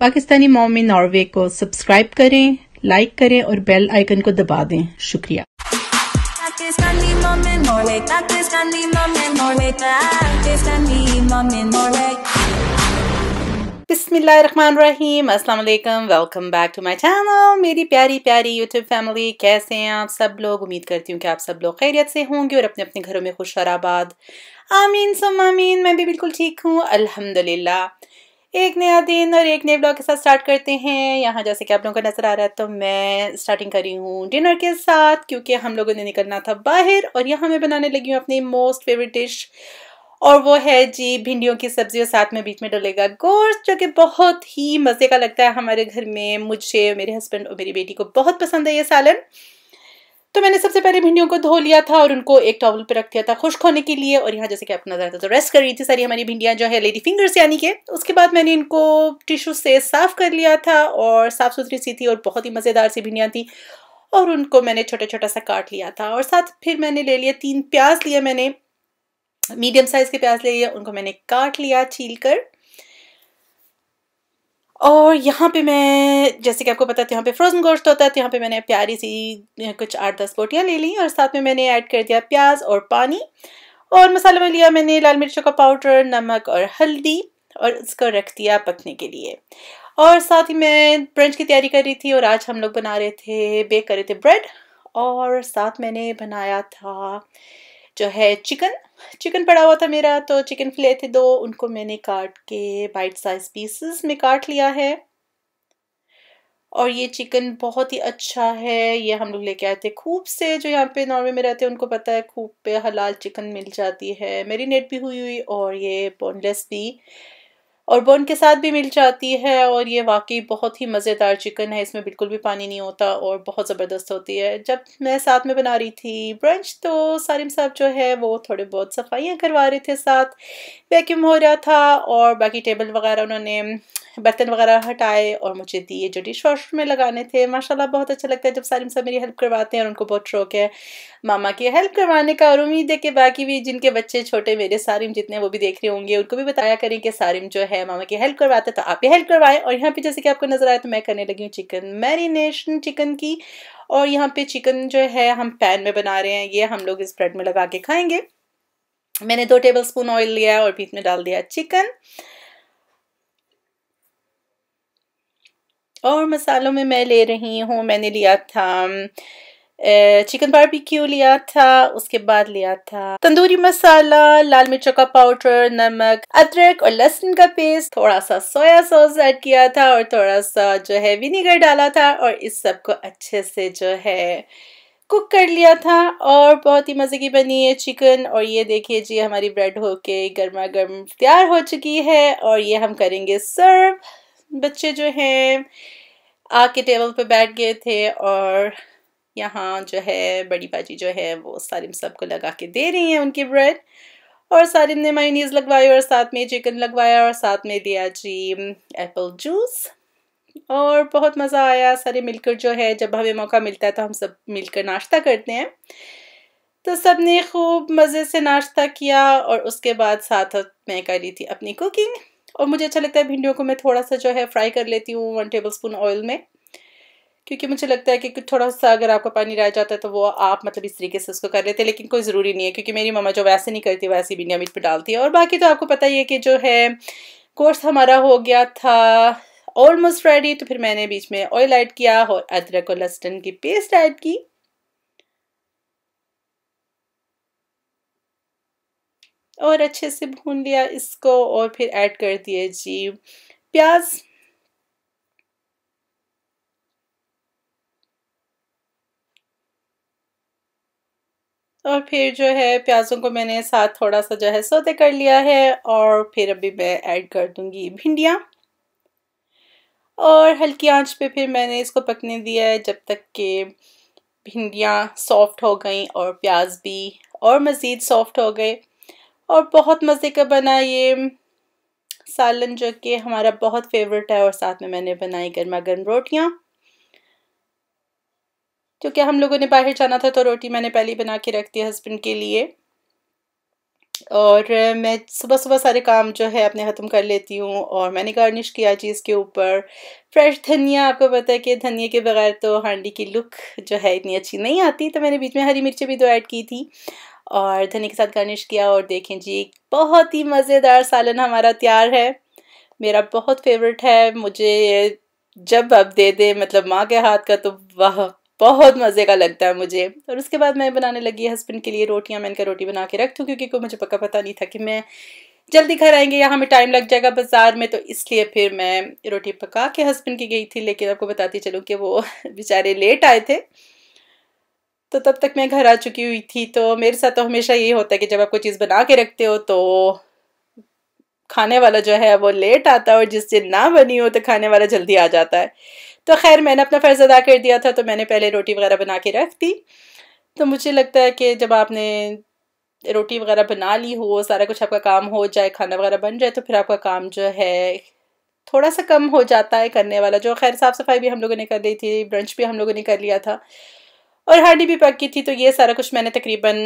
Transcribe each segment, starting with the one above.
Pakistani mommy Norway को subscribe करें like करें और बेल आइकन को दबा दें शुक्रिया पाकिस्तानी बिस्मिल्लाहिर्रहमानिर्रहीम अस्सलाम वालेकुम welcome back to my channel मेरी प्यारी प्यारी यूट्यूब फैमिली कैसे हैं आप सब लोग उम्मीद करती हूँ कि आप सब लोग खैरियत से होंगे और अपने अपने घरों में खुश और आबाद आमीन सुम आमीन मैं भी बिल्कुल ठीक हूँ अल्हम्दुलिल्लाह एक नया दिन और एक नए ब्लॉग के साथ स्टार्ट करते हैं यहाँ जैसे कि आप लोगों को नज़र आ रहा है तो मैं स्टार्टिंग करी हूँ डिनर के साथ क्योंकि हम लोगों ने निकलना था बाहर और यहाँ मैं बनाने लगी हूँ अपनी मोस्ट फेवरेट डिश और वो है जी भिंडियों की सब्जी और साथ में बीच में डलेगा गोश्त जो कि बहुत ही मज़े का लगता है हमारे घर में मुझे मेरे हस्बैंड और मेरी बेटी को बहुत पसंद है ये सालन तो मैंने सबसे पहले भिंडियों को धो लिया था और उनको एक टॉवल पे रख दिया था खुश्क होने के लिए और यहाँ जैसे कि आप नजर आता तो रेस्ट कर रही थी सारी हमारी भिंडियाँ जो है लेडी फिंगर्स यानी कि उसके बाद मैंने इनको टिश्यू से साफ कर लिया था और साफ सुथरी सी थी और बहुत ही मज़ेदार सी भिंडियाँ थी और उनको मैंने छोटा छोटा सा काट लिया था और साथ फिर मैंने ले लिया तीन प्याज लिए मैंने मीडियम साइज़ के प्याज ले लिए उनको मैंने काट लिया छील कर और यहाँ पे मैं जैसे कि आपको पता था यहाँ पे फ्रोज़न गोश्त होता है तो यहाँ पे मैंने प्यारी सी कुछ आठ दस बोटियाँ ले ली और साथ में मैंने ऐड कर दिया प्याज और पानी और मसाले में लिया मैंने लाल मिर्चों का पाउडर नमक और हल्दी और इसको रख दिया पकने के लिए और साथ ही मैं ब्रंच की तैयारी कर रही थी और आज हम लोग बना रहे थे बेक कर रहे थे ब्रेड और साथ मैंने बनाया था जो है चिकन चिकन पड़ा हुआ था मेरा तो चिकन फिले थे दो उनको मैंने काट के बाइट साइज पीसेस में काट लिया है और ये चिकन बहुत ही अच्छा है ये हम लोग लेके आए थे खूब से जो यहाँ पे नॉर्वे में रहते हैं उनको पता है खूब पे हलाल चिकन मिल जाती है मेरीनेट भी हुई हुई और ये बोनलेस भी और बर्न के साथ भी मिल जाती है और ये वाकई बहुत ही मज़ेदार चिकन है इसमें बिल्कुल भी पानी नहीं होता और बहुत ज़बरदस्त होती है जब मैं साथ में बना रही थी ब्रंच तो सारिम साहब जो है वो थोड़े बहुत सफाइयाँ करवा रहे थे साथ वैक्यूम हो रहा था और बाकी टेबल वगैरह उन्होंने बर्तन वगैरह हटाए और मुझे दिए जो डिश वॉशर में लगाने थे माशाल्लाह बहुत अच्छा लगता है जब सारिम साहब मेरी हेल्प करवाते हैं और उनको बहुत शौक है मामा की हेल्प करवाने का और उम्मीद है कि बाकी भी जिनके बच्चे छोटे मेरे सारिम जितने वो भी देख रहे होंगे उनको भी बताया करें कि सारिम जो है है मामा की हेल्प करवाते तो आप ये हेल्प करवाएं और यहाँ पे जैसे कि आपको नज़र आया तो मैं करने लगी हूँ चिकन मैरिनेशन चिकन की और यहाँ पे चिकन जो है हम पैन में बना रहे हैं ये हम लोग इस ब्रेड में लगा के खाएंगे मैंने दो टेबल स्पून ऑयल लिया और बीच में डाल दिया चिकन और मसालों में मैं ले रही हूँ मैंने लिया था चिकन बारबेक्यू लिया था उसके बाद लिया था तंदूरी मसाला लाल मिर्चों का पाउडर नमक अदरक और लहसुन का पेस्ट थोड़ा सा सोया सॉस ऐड किया था और थोड़ा सा जो है विनीगर डाला था और इस सब को अच्छे से जो है कुक कर लिया था और बहुत ही मज़े की बनी है चिकन और ये देखिए जी हमारी ब्रेड होके गर्मा गर्म तैयार हो चुकी है और ये हम करेंगे सर्व बच्चे जो हैं आके टेबल पे बैठ गए थे और यहाँ जो है बड़ी बाजी जो है वो सारिम सबको को लगा के दे रही हैं उनके ब्रेड और सारिम ने मायनीज़ लगवाई और साथ में चिकन लगवाया और साथ में दिया जी एप्पल जूस और बहुत मज़ा आया सारे मिलकर जो है जब हमें मौका मिलता है तो हम सब मिलकर नाश्ता करते हैं तो सब ने खूब मज़े से नाश्ता किया और उसके बाद साथ मैं कर रही थी अपनी कुकिंग और मुझे अच्छा लगता है भिंडियों को मैं थोड़ा सा जो है फ्राई कर लेती हूँ वन टेबल स्पून ऑयल में क्योंकि मुझे लगता है कि थोड़ा सा अगर आपका पानी रह जाता है तो वो आप मतलब इस तरीके से उसको कर लेते हैं लेकिन कोई ज़रूरी नहीं है क्योंकि मेरी मम्मा जो वैसे नहीं करती वैसे भी नियमित पर डालती है और बाकी तो आपको पता ही है कि जो है कोर्स हमारा हो गया था ऑलमोस्ट रेडी तो फिर मैंने बीच में ऑयल ऐड किया और अदरक और लहसुन की पेस्ट ऐड की और अच्छे से भून लिया इसको और फिर ऐड कर दिए जी प्याज और फिर जो है प्याज़ों को मैंने साथ थोड़ा सा जो है सोते कर लिया है और फिर अभी मैं ऐड कर दूँगी भिंडियाँ और हल्की आंच पे फिर मैंने इसको पकने दिया है जब तक कि भिंडियाँ सॉफ्ट हो गई और प्याज भी और मज़ीद सॉफ्ट हो गए और बहुत मज़े का बना ये सालन जो कि हमारा बहुत फेवरेट है और साथ में मैंने बनाई गर्मा गर्म रोटियाँ क्योंकि हम लोगों ने बाहर जाना था तो रोटी मैंने पहले ही बना के रख दी हस्बैंड के लिए और मैं सुबह सुबह सारे काम जो है अपने ख़त्म कर लेती हूँ और मैंने गार्निश किया चीज़ के ऊपर फ्रेश धनिया आपको पता है कि धनिया के बगैर तो हांडी की लुक जो है इतनी अच्छी नहीं आती तो मैंने बीच में हरी मिर्ची भी दो ऐड की थी और धनिया के साथ गार्निश किया और देखें जी बहुत ही मज़ेदार सालन हमारा तैयार है मेरा बहुत फेवरेट है मुझे जब अब दे दे मतलब माँ के हाथ का तो वाह बहुत मज़े का लगता है मुझे और उसके बाद मैं बनाने लगी हस्बैंड के लिए रोटियाँ मैं इनका रोटी बना के रख दूँ क्योंकि कोई मुझे पक्का पता नहीं था कि मैं जल्दी घर आएंगे या हमें टाइम लग जाएगा बाज़ार में तो इसलिए फिर मैं रोटी पका के हस्बैंड की गई थी लेकिन आपको बताती चलूँ कि वो बेचारे लेट आए थे तो तब तक मैं घर आ चुकी हुई थी तो मेरे साथ तो हमेशा यही होता है कि जब आप कोई चीज़ बना के रखते हो तो खाने वाला जो है वो लेट आता है और जिस दिन ना बनी हो तो खाने वाला जल्दी आ जाता है तो खैर मैंने अपना फ़र्ज़ अदा कर दिया था तो मैंने पहले रोटी वगैरह बना के रख दी तो मुझे लगता है कि जब आपने रोटी वगैरह बना ली हो सारा कुछ आपका काम हो जाए खाना वगैरह बन जाए तो फिर आपका काम जो है थोड़ा सा कम हो जाता है करने वाला जो खैर साफ़ सफाई भी हम लोगों ने कर ली थी ब्रंच भी हम लोगों ने कर लिया था और हांडी भी पक्की थी तो ये सारा कुछ मैंने तकरीबन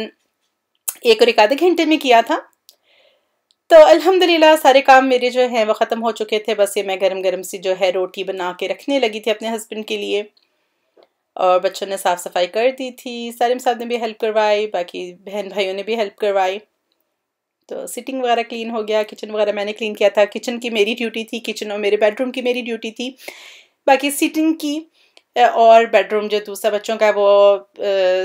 एक और एक आधे घंटे में किया था तो अल्हम्दुलिल्लाह सारे काम मेरे जो हैं वो ख़त्म हो चुके थे बस ये मैं गरम गरम सी जो है रोटी बना के रखने लगी थी अपने हस्बैंड के लिए और बच्चों ने साफ़ सफाई कर दी थी सारे साहब ने भी हेल्प करवाई बाकी बहन भाइयों ने भी हेल्प करवाई तो सिटिंग वगैरह क्लीन हो गया किचन वगैरह मैंने क्लीन किया था किचन की मेरी ड्यूटी थी किचन और मेरे बेडरूम की मेरी ड्यूटी थी बाकी सिटिंग की और बेडरूम जो दूसरा बच्चों का है वो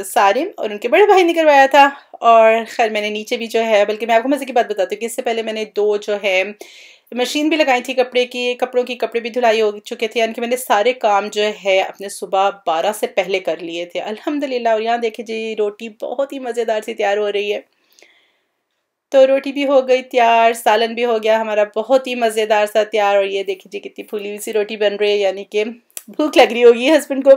सारिम और उनके बड़े भाई ने करवाया था और खैर मैंने नीचे भी जो है बल्कि मैं आपको मज़े की बात बताती हूँ कि इससे पहले मैंने दो जो है मशीन भी लगाई थी कपड़े की कपड़ों की कपड़े भी धुलाई हो चुके थे यानी कि मैंने सारे काम जो है अपने सुबह बारह से पहले कर लिए थे अलहमदिल्ला और यहाँ देखे जी रोटी बहुत ही मज़ेदार सी तैयार हो रही है तो रोटी भी हो गई तैयार सालन भी हो गया हमारा बहुत ही मज़ेदार सा तैयार और ये देखिए जी कितनी फूली हुई सी रोटी बन रही है यानी कि भूख लग रही होगी हस्बैंड को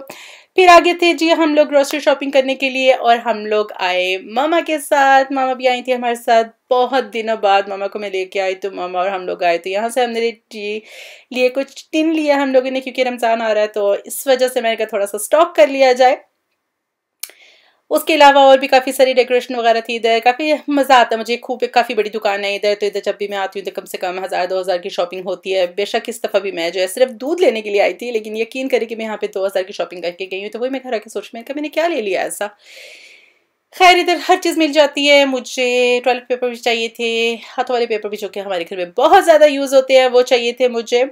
फिर आगे थे जी हम लोग ग्रोसरी शॉपिंग करने के लिए और हम लोग आए मामा के साथ मामा भी आई थी हमारे साथ बहुत दिनों बाद मामा को मैं लेके आई तो मामा और हम लोग आए तो यहाँ से हमने लिए कुछ टिन लिया हम लोगों ने क्योंकि रमज़ान आ रहा है तो इस वजह से मैंने कहा थोड़ा सा स्टॉक कर लिया जाए उसके अलावा और भी काफ़ी सारी डेकोरेशन वगैरह थी इधर काफ़ी मज़ा आता है मुझे खूब काफ़ी बड़ी दुकान है इधर तो इधर जब भी मैं आती हूँ तो कम से कम हज़ार दो हज़ार की शॉपिंग होती है बेशक इस दफ़ा भी मैं जो है सिर्फ दूध लेने के लिए आई थी लेकिन यकीन करें कि मैं यहाँ पे दो हज़ार की शॉपिंग करके गई हूँ तो वही मैं घर आके सोच में मैंने क्या ले लिया ऐसा खैर इधर हर चीज़ मिल जाती है मुझे टॉयलेट पेपर भी चाहिए थे हाथों वाले पेपर भी जो कि हमारे घर में बहुत ज़्यादा यूज़ होते हैं वो चाहिए थे मुझे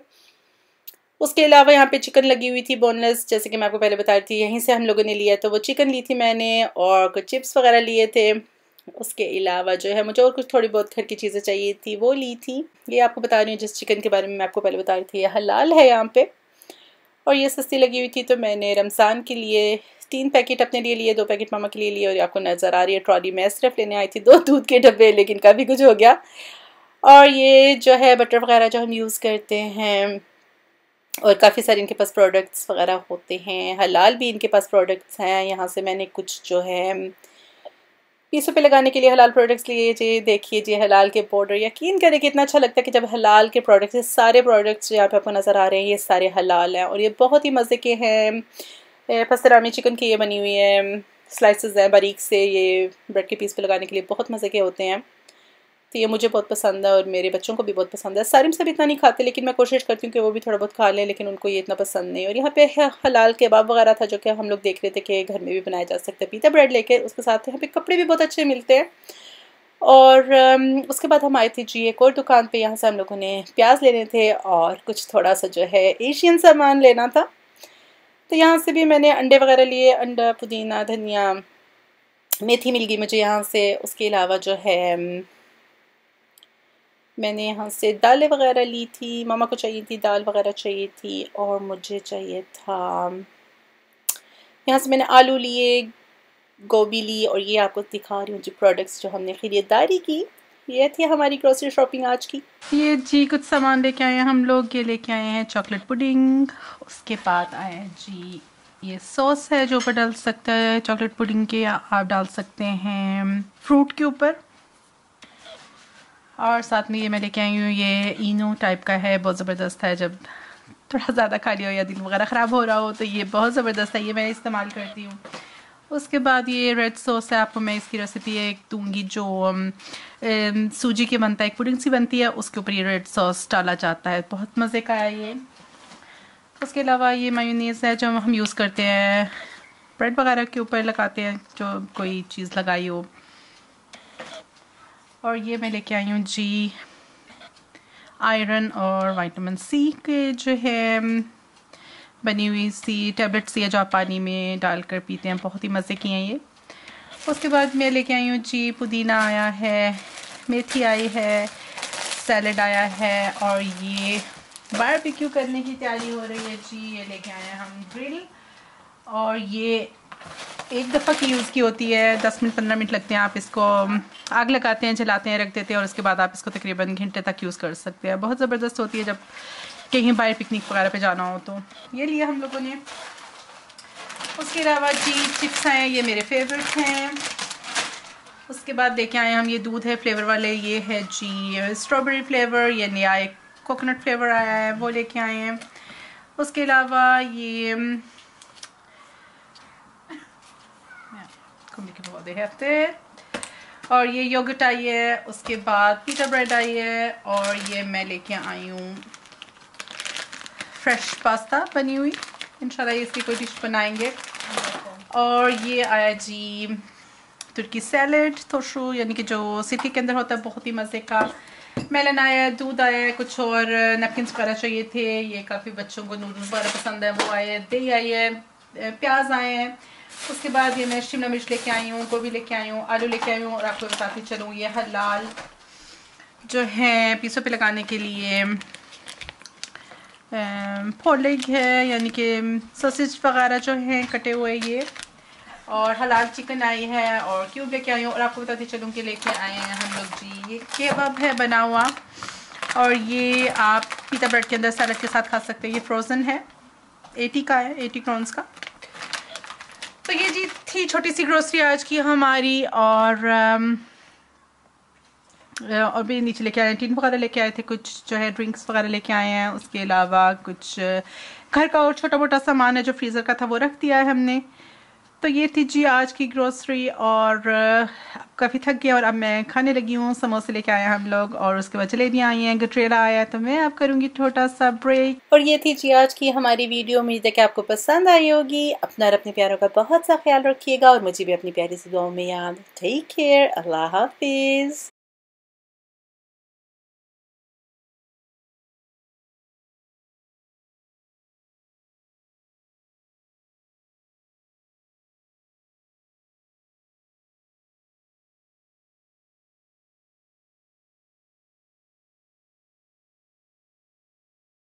उसके अलावा यहाँ पे चिकन लगी हुई थी बोनलेस जैसे कि मैं आपको पहले बता रही थी यहीं से हम लोगों ने लिया तो वो चिकन ली थी मैंने और कुछ चिप्स वगैरह लिए थे उसके अलावा जो है मुझे और कुछ थोड़ी बहुत घर की चीज़ें चाहिए थी वो ली थी ये आपको बता रही हूँ जिस चिकन के बारे में मैं आपको पहले बता रही थी यह हलाल है यहाँ पर और ये सस्ती लगी हुई थी तो मैंने रमज़ान के लिए तीन पैकेट अपने लिए लिए दो पैकेट मामा के लिए लिए और आपको नज़र आ रही है ट्रॉली में सिर्फ लेने आई थी दो दूध के डब्बे लेकिन काफ़ी कुछ हो गया और ये जो है बटर वगैरह जो हम यूज़ करते हैं और काफ़ी सारे इनके पास प्रोडक्ट्स वगैरह होते हैं हलाल भी इनके पास प्रोडक्ट्स हैं यहाँ से मैंने कुछ जो है पीसों पे लगाने के लिए हलाल प्रोडक्ट्स लिए जी देखिए जी हलाल के पाउडर यकीन करें कि इतना अच्छा लगता है कि जब हलाल के प्रोडक्ट्स ये सारे प्रोडक्ट्स यहाँ पे आपको नज़र आ रहे हैं ये सारे हलाल हैं और ये बहुत ही मज़े के हैं पस्तरामी चिकन की ये बनी हुई है स्लाइसेस हैं बारीक से ये ब्रेड के पीस पे लगाने के लिए बहुत मज़े के होते हैं तो ये मुझे बहुत पसंद है और मेरे बच्चों को भी बहुत पसंद है सारिम सब इतना नहीं खाते लेकिन मैं कोशिश करती हूँ कि वो भी थोड़ा बहुत खा लें लेकिन उनको ये इतना पसंद नहीं और यहाँ पे हलाल कबाब वगैरह था जो कि हम लोग देख रहे थे कि घर में भी बनाया जा सकता है पीता ब्रेड लेकर उसके साथ यहाँ पे कपड़े भी बहुत अच्छे मिलते हैं और उसके बाद हम आए थे जी एक और दुकान पर यहाँ से हम लोगों ने प्याज लेने थे और कुछ थोड़ा सा जो है एशियन सामान लेना था तो यहाँ से भी मैंने अंडे वगैरह लिए अंडा पुदीना धनिया मेथी मिल गई मुझे यहाँ से उसके अलावा जो है मैंने यहाँ से दालें वगैरह ली थी मामा को चाहिए थी दाल वगैरह चाहिए थी और मुझे चाहिए था यहाँ से मैंने आलू लिए गोभी ली और ये आपको दिखा रही हूँ जो प्रोडक्ट्स जो हमने खरीदारी की ये थी हमारी ग्रोसरी शॉपिंग आज की ये जी कुछ सामान लेके आए हैं हम लोग ये लेके आए हैं चॉकलेट पुडिंग उसके बाद आए हैं जी ये सॉस है जो ऊपर डाल सकता है चॉकलेट पुडिंग के आप डाल सकते हैं फ्रूट के ऊपर और साथ में ये मैं लेके आई हूँ ये इनो टाइप का है बहुत ज़बरदस्त है जब थोड़ा ज़्यादा खाली हो या दिल वगैरह ख़राब हो रहा हो तो ये बहुत ज़बरदस्त है ये मैं इस्तेमाल करती हूँ उसके बाद ये रेड सॉस है आपको मैं इसकी रेसिपी एक दूंगी जो सूजी के बनता है एक पुडिंग सी बनती है उसके ऊपर ये रेड सॉस डाला जाता है बहुत मज़े का है ये उसके अलावा ये मायूनीस है जो हम यूज़ करते हैं ब्रेड वगैरह के ऊपर लगाते हैं जो कोई चीज़ लगाई हो और ये मैं लेके आई हूँ जी आयरन और विटामिन सी के जो है बनी हुई सी टेबलेट्स या जो आप पानी में डालकर पीते हैं बहुत ही मज़े की हैं ये उसके बाद मैं लेके आई हूँ जी पुदीना आया है मेथी आई है सैलड आया है और ये बारबेक्यू करने की तैयारी हो रही है जी ये लेके आए हैं हम ग्रिल और ये एक दफ़ा की यूज़ की होती है दस मिनट पंद्रह मिनट लगते हैं आप इसको आग लगाते हैं जलाते हैं रख देते हैं और उसके बाद आप इसको तकरीबन घंटे तक यूज़ कर सकते हैं बहुत ज़बरदस्त होती है जब कहीं बाहर पिकनिक वगैरह पे जाना हो तो ये लिया हम लोगों ने उसके अलावा जी चिप्स हैं ये मेरे फेवरेट्स हैं उसके बाद देखे आए हम ये दूध है फ्लेवर वाले ये है जी स्ट्रॉबेरी फ्लेवर ये नया एक कोकोनट फ्लेवर आया है वो लेके आए हैं उसके अलावा ये मिलके बहुत दे हफ्ते और ये योगट आई है उसके बाद पीटा ब्रेड आई है और ये मैं लेके आई हूँ फ्रेश पास्ता बनी हुई इंशाल्लाह इसकी कोई डिश बनाएंगे और ये आया जी तुर्की सैलड थोशू यानी कि जो सिटी के अंदर होता है बहुत ही मज़े का मेलन आया है दूध आया कुछ और नपकिन वगैरह चाहिए थे ये काफ़ी बच्चों को नूडल्स वगैरह पसंद है वो आए दही आई है प्याज आए हैं उसके बाद ये मैं शिमला मिर्च लेके आई हूँ गोभी लेके आई हूँ आलू लेके आई हूँ और आपको बताती चलूँ ये हलाल जो है पीसों पे लगाने के लिए फोलेग है यानी कि ससेज वगैरह जो हैं कटे हुए ये और हलाल चिकन आई है और क्यूब लेके आई हूँ और आपको बताती चलूँ कि लेके आए हैं हम लोग जी ये केबब है बना हुआ और ये आप पीता ब्रेड के अंदर सैलड के साथ खा सकते हैं ये फ्रोज़न है एटी का है एटी क्रॉन्स का तो ये जी थी छोटी सी ग्रोसरी आज की हमारी और um, uh, और भी नीचे लेके आए टीन वगैरह लेके आए थे कुछ जो है ड्रिंक्स वगैरह लेके आए हैं उसके अलावा कुछ uh, घर का और छोटा मोटा सामान है जो फ्रीज़र का था वो रख दिया है हमने तो ये थी जी आज की ग्रोसरी और काफ़ी थक गया और अब मैं खाने लगी हूँ समोसे लेके आए हम लोग और उसके बाद जलेबियाँ आई हैं गटरेला आया तो मैं अब करूँगी छोटा सा ब्रेक और ये थी जी आज की हमारी वीडियो उम्मीद है कि आपको पसंद आई होगी अपना और अपने प्यारों का बहुत सा ख्याल रखिएगा और मुझे भी अपनी प्यारी से में याद टेक केयर अल्लाह हाफिज़